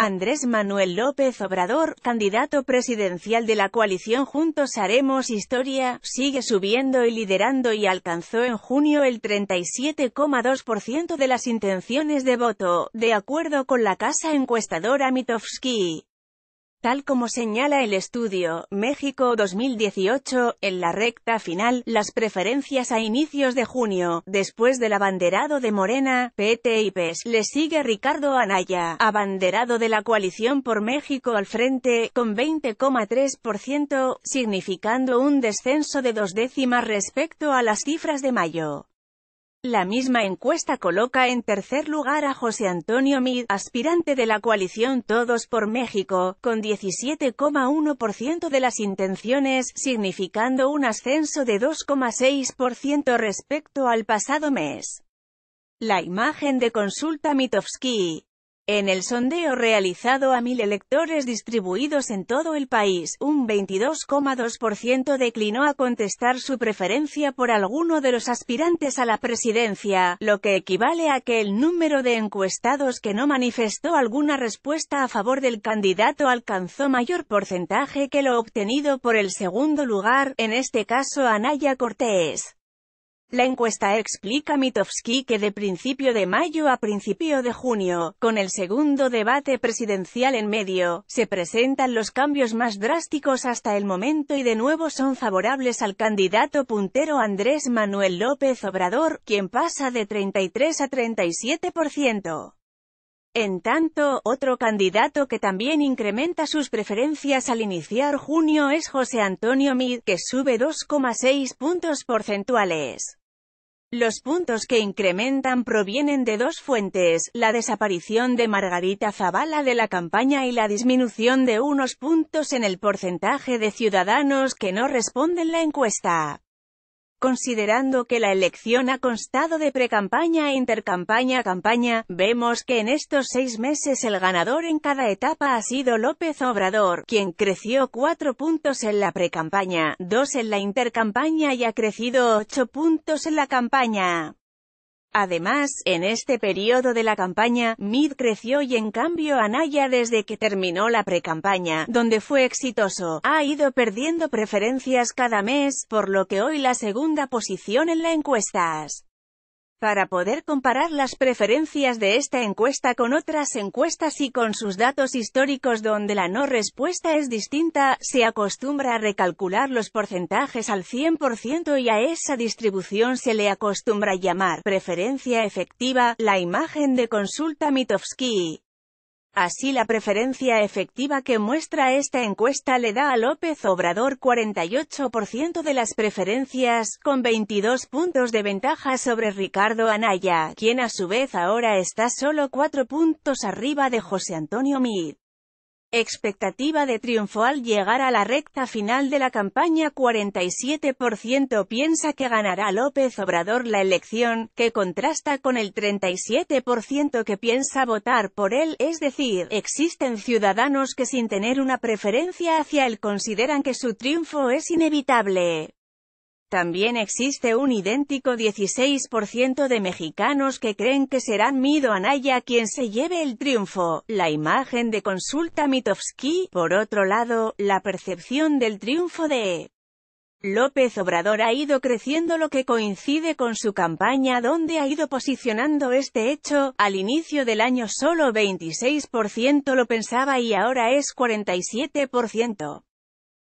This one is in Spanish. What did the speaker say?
Andrés Manuel López Obrador, candidato presidencial de la coalición Juntos Haremos Historia, sigue subiendo y liderando y alcanzó en junio el 37,2% de las intenciones de voto, de acuerdo con la casa encuestadora Mitofsky. Tal como señala el estudio México 2018, en la recta final, las preferencias a inicios de junio, después del abanderado de Morena, PT y PES, le sigue Ricardo Anaya, abanderado de la coalición por México al frente, con 20,3%, significando un descenso de dos décimas respecto a las cifras de mayo. La misma encuesta coloca en tercer lugar a José Antonio Mid, aspirante de la coalición Todos por México, con 17,1% de las intenciones, significando un ascenso de 2,6% respecto al pasado mes. La imagen de consulta Mitofsky, en el sondeo realizado a mil electores distribuidos en todo el país, un 22,2% declinó a contestar su preferencia por alguno de los aspirantes a la presidencia, lo que equivale a que el número de encuestados que no manifestó alguna respuesta a favor del candidato alcanzó mayor porcentaje que lo obtenido por el segundo lugar, en este caso Anaya Cortés. La encuesta explica Mitofsky que de principio de mayo a principio de junio, con el segundo debate presidencial en medio, se presentan los cambios más drásticos hasta el momento y de nuevo son favorables al candidato puntero Andrés Manuel López Obrador, quien pasa de 33 a 37%. En tanto, otro candidato que también incrementa sus preferencias al iniciar junio es José Antonio Mid, que sube 2,6 puntos porcentuales. Los puntos que incrementan provienen de dos fuentes, la desaparición de Margarita Zavala de la campaña y la disminución de unos puntos en el porcentaje de ciudadanos que no responden la encuesta. Considerando que la elección ha constado de precampaña e intercampaña campaña, vemos que en estos seis meses el ganador en cada etapa ha sido López Obrador, quien creció cuatro puntos en la precampaña, dos en la intercampaña y ha crecido ocho puntos en la campaña. Además, en este periodo de la campaña, Mid creció y en cambio Anaya desde que terminó la precampaña, donde fue exitoso, ha ido perdiendo preferencias cada mes, por lo que hoy la segunda posición en la encuestas. Para poder comparar las preferencias de esta encuesta con otras encuestas y con sus datos históricos donde la no respuesta es distinta, se acostumbra a recalcular los porcentajes al 100% y a esa distribución se le acostumbra llamar preferencia efectiva, la imagen de consulta Mitofsky. Así la preferencia efectiva que muestra esta encuesta le da a López Obrador 48% de las preferencias, con 22 puntos de ventaja sobre Ricardo Anaya, quien a su vez ahora está solo 4 puntos arriba de José Antonio Meade. Expectativa de triunfo al llegar a la recta final de la campaña 47% piensa que ganará López Obrador la elección, que contrasta con el 37% que piensa votar por él, es decir, existen ciudadanos que sin tener una preferencia hacia él consideran que su triunfo es inevitable. También existe un idéntico 16% de mexicanos que creen que será Mido Anaya quien se lleve el triunfo. La imagen de consulta Mitovsky, por otro lado, la percepción del triunfo de López Obrador ha ido creciendo lo que coincide con su campaña donde ha ido posicionando este hecho, al inicio del año solo 26% lo pensaba y ahora es 47%.